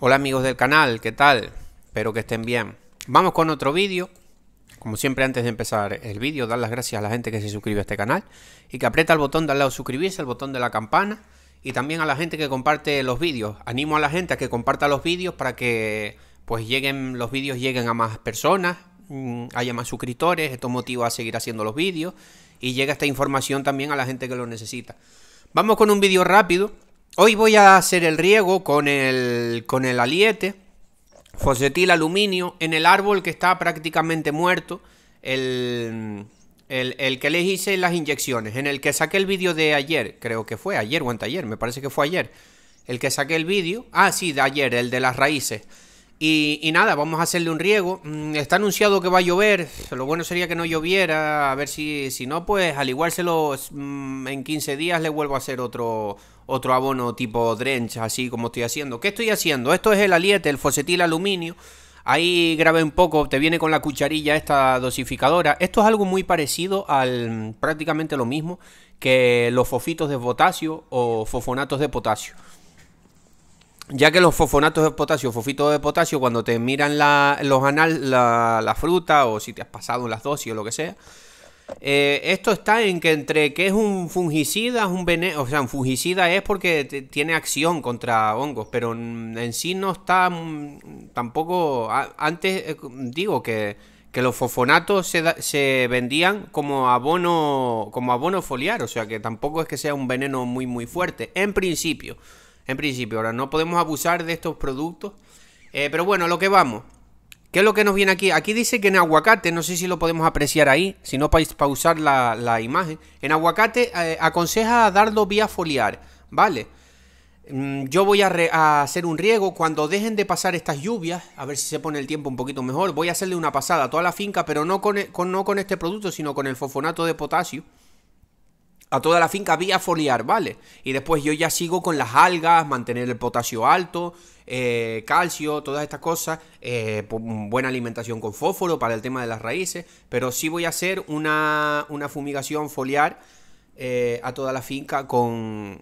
Hola amigos del canal, ¿qué tal? Espero que estén bien. Vamos con otro vídeo. Como siempre antes de empezar el vídeo, dar las gracias a la gente que se suscribe a este canal y que aprieta el botón de al lado suscribirse, el botón de la campana y también a la gente que comparte los vídeos. Animo a la gente a que comparta los vídeos para que pues lleguen los vídeos lleguen a más personas, mm, haya más suscriptores, esto motiva a seguir haciendo los vídeos y llega esta información también a la gente que lo necesita. Vamos con un vídeo rápido Hoy voy a hacer el riego con el, con el aliete, fosetil aluminio, en el árbol que está prácticamente muerto, el, el, que les hice las inyecciones, en el que saqué el vídeo de ayer, creo que fue ayer o anteayer, me parece que fue ayer, el que saqué el vídeo, ah sí, de ayer, el de las raíces. Y, nada, vamos a hacerle un riego. Mm, está anunciado que va a llover. Lo bueno sería que no lloviera. A ver si, si no, pues al igual se mm, en 15 días le vuelvo a hacer otro, otro abono tipo drench, así como estoy haciendo. ¿Qué estoy haciendo? Esto es el aliete, el fosetil aluminio. Ahí grabé un poco, te viene con la cucharilla esta dosificadora. Esto es algo muy parecido al prácticamente lo mismo que los fofitos de potasio o fofonatos de potasio ya que los fosfonatos de potasio, fosfitos de potasio, cuando te miran la, los anal, la, fruta o si te has pasado las dosis o lo que sea, eh, esto está en que entre que es un fungicida, es un veneno, o sea, un fungicida es porque tiene acción contra hongos, pero en sí no está mm, tampoco, antes eh, digo que, los fosfonatos se, vendían como abono, como abono foliar, o sea que tampoco es que sea un veneno muy muy fuerte, en principio en principio. Ahora, no podemos abusar de estos productos. Eh, pero bueno, lo que vamos. ¿Qué es lo que nos viene aquí? Aquí dice que en aguacate, no sé si lo podemos apreciar ahí, si no para usar la, la, imagen. En aguacate aconseja eh, aconseja darlo vía foliar, ¿vale? Mm, yo voy a, a, hacer un riego cuando dejen de pasar estas lluvias, a ver si se pone el tiempo un poquito mejor. Voy a hacerle una pasada a toda la finca, pero no con, e, no con este producto, sino con el fosfonato de potasio a toda la finca vía foliar, ¿vale? Y después yo ya sigo con las algas, mantener el potasio alto, eh, calcio, todas estas cosas, eh, pues, buena alimentación con fósforo para el tema de las raíces, pero sí voy a hacer una, fumigación foliar eh, a toda la finca con,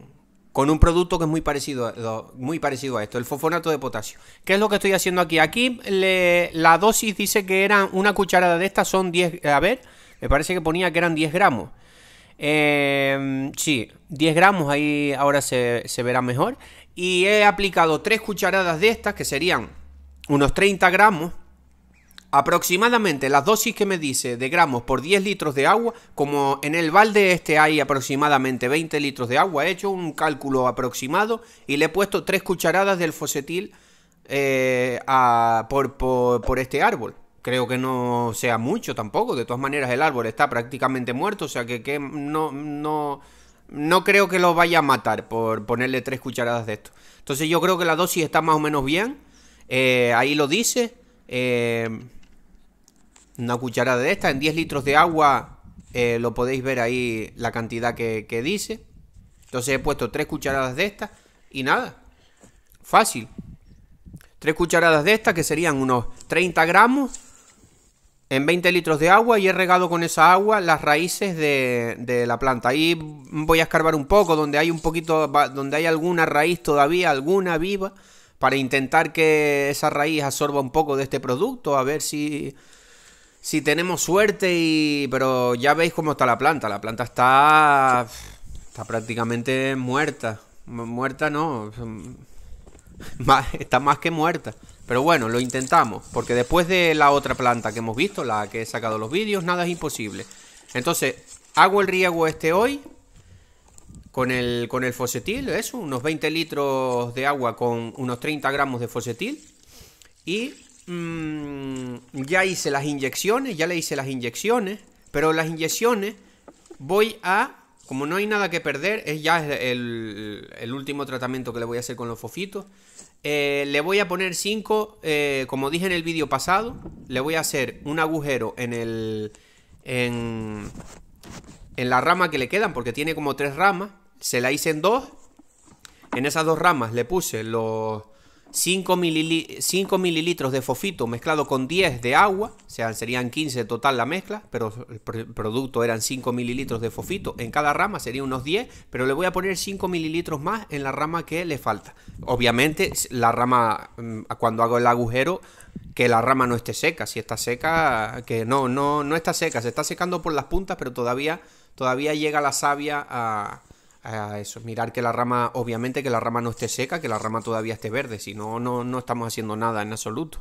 un producto que es muy parecido, a, muy parecido a esto, el fosfonato de potasio. ¿Qué es lo que estoy haciendo aquí? Aquí la dosis dice que eran una cucharada de estas, son 10, a ver, me parece que ponía que eran 10 gramos. Em, sí, 10 gramos ahí ahora se, verá mejor. Y he aplicado 3 cucharadas de estas, que serían unos 30 gramos. Aproximadamente las dosis que me dice de gramos por 10 litros de agua, como en el balde este hay aproximadamente 20 litros de agua, he hecho un cálculo aproximado y le he puesto 3 cucharadas del fosetil eh, por este árbol creo que no sea mucho tampoco. De todas maneras, el árbol está prácticamente muerto, o sea que, no, no, creo que lo vaya a matar por ponerle tres cucharadas de esto. Entonces yo creo que la dosis está más o menos bien. Eh, ahí lo dice. Eh, una cucharada de esta en 10 litros de agua. Eh, lo podéis ver ahí la cantidad que, que dice. Entonces he puesto tres cucharadas de esta y nada. Fácil. Tres cucharadas de esta que serían unos 30 gramos en 20 litros de agua y he regado con esa agua las raíces de, la planta. Ahí voy a escarbar un poco, donde hay un poquito, donde hay alguna raíz todavía, alguna viva, para intentar que esa raíz absorba un poco de este producto, a ver si, si tenemos suerte y... Pero ya veis cómo está la planta, la planta está, está prácticamente muerta. Muerta no, está más que muerta. Pero bueno, lo intentamos, porque después de la otra planta que hemos visto, la que he sacado los vídeos, nada es imposible. Entonces, hago el riego este hoy con el, con el fosetil, eso, unos 20 litros de agua con unos 30 gramos de fosetil. Y mm, ya hice las inyecciones, ya le hice las inyecciones, pero las inyecciones voy a como no hay nada que perder, es ya el, el último tratamiento que le voy a hacer con los fofitos. Eh, le voy a poner cinco, eh, como dije en el vídeo pasado, le voy a hacer un agujero en el... En, en la rama que le quedan, porque tiene como tres ramas. Se la hice en dos. En esas dos ramas le puse los, 5, mililitros de fofito mezclado con 10 de agua, o sea, serían 15 total la mezcla, pero el producto eran 5 mililitros de fofito en cada rama, serían unos 10, pero le voy a poner 5 mililitros más en la rama que le falta. Obviamente, la rama, mm, cuando hago el agujero, que la rama no esté seca, si está seca, que no, no, no está seca, se está secando por las puntas, pero todavía, todavía llega la savia a a eso. Mirar que la rama, obviamente que la rama no esté seca, que la rama todavía esté verde, si no, no, estamos haciendo nada en absoluto.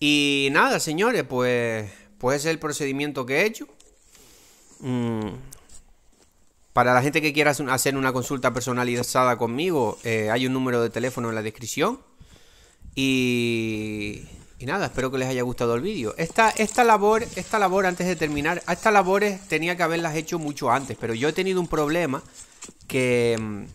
Y nada, señores, pues, pues es el procedimiento que he hecho. Mm, para la gente que quiera hacer una consulta personalizada conmigo, eh, hay un número de teléfono en la descripción. Y, y nada, espero que les haya gustado el vídeo. Esta, esta, labor, esta labor, antes de terminar, estas labores tenía que haberlas hecho mucho antes, pero yo he tenido un problema Mm, que,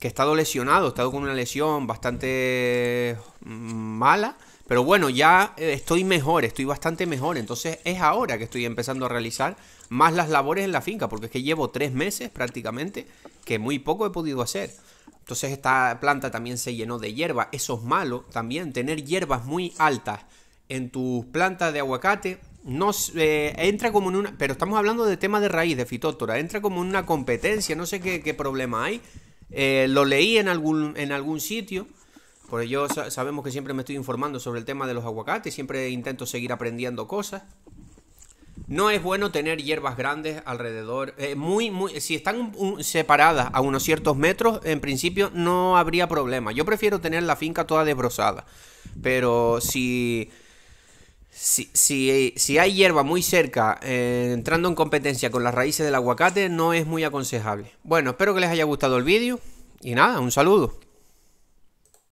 he estado lesionado, he estado con una lesión bastante mm, mala. Pero bueno, ya eh, estoy mejor, estoy bastante mejor. Entonces es ahora que estoy empezando a realizar más las labores en la finca, porque es que llevo tres meses prácticamente que muy poco he podido hacer. Entonces esta planta también se llenó de hierba. Eso es malo también, tener hierbas muy altas en tus plantas de aguacate no eh, entra como una. Pero estamos hablando de tema de raíz, de fitótora. Entra como en una competencia, no sé qué, problema hay. Eh, lo leí en algún, en algún sitio. Por ello sabemos que siempre me estoy informando sobre el tema de los aguacates. Siempre intento seguir aprendiendo cosas. No es bueno tener hierbas grandes alrededor. Eh, muy, muy, si están separadas a unos ciertos metros, en principio no habría problema. Yo prefiero tener la finca toda desbrozada. Pero si si, hay hierba muy cerca, eh, entrando en competencia con las raíces del aguacate, no es muy aconsejable. Bueno, espero que les haya gustado el vídeo y nada, un saludo.